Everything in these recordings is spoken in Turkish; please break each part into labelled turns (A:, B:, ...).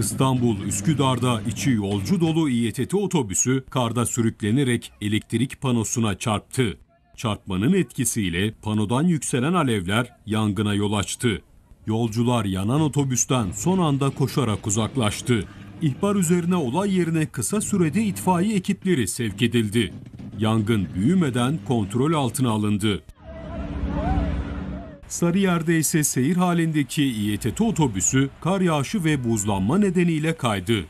A: İstanbul Üsküdar'da içi yolcu dolu İETT otobüsü karda sürüklenerek elektrik panosuna çarptı. Çarpmanın etkisiyle panodan yükselen alevler yangına yol açtı. Yolcular yanan otobüsten son anda koşarak uzaklaştı. İhbar üzerine olay yerine kısa sürede itfaiye ekipleri sevk edildi. Yangın büyümeden kontrol altına alındı. Sarıyer'de ise seyir halindeki İETT otobüsü kar yağışı ve buzlanma nedeniyle kaydı.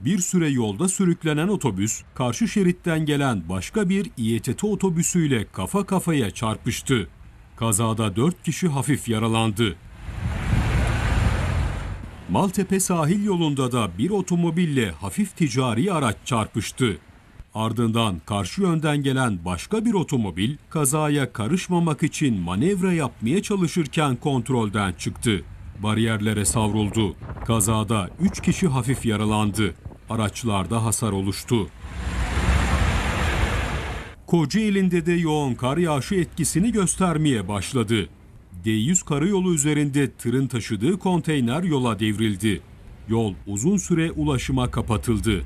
A: Bir süre yolda sürüklenen otobüs, karşı şeritten gelen başka bir İETT otobüsüyle kafa kafaya çarpıştı. Kazada 4 kişi hafif yaralandı. Maltepe sahil yolunda da bir otomobille hafif ticari araç çarpıştı. Ardından karşı yönden gelen başka bir otomobil kazaya karışmamak için manevra yapmaya çalışırken kontrolden çıktı. Bariyerlere savruldu. Kazada 3 kişi hafif yaralandı. Araçlarda hasar oluştu. Kocaeli'nde de yoğun kar yağışı etkisini göstermeye başladı. D100 karayolu üzerinde tırın taşıdığı konteyner yola devrildi. Yol uzun süre ulaşıma kapatıldı.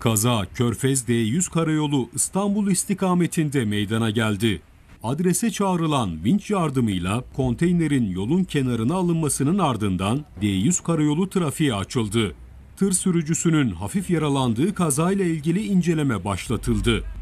A: Kaza Körfez D100 Karayolu İstanbul istikametinde meydana geldi. Adrese çağrılan vinç yardımıyla konteynerin yolun kenarına alınmasının ardından D100 Karayolu trafiğe açıldı. Tır sürücüsünün hafif yaralandığı kazayla ilgili inceleme başlatıldı.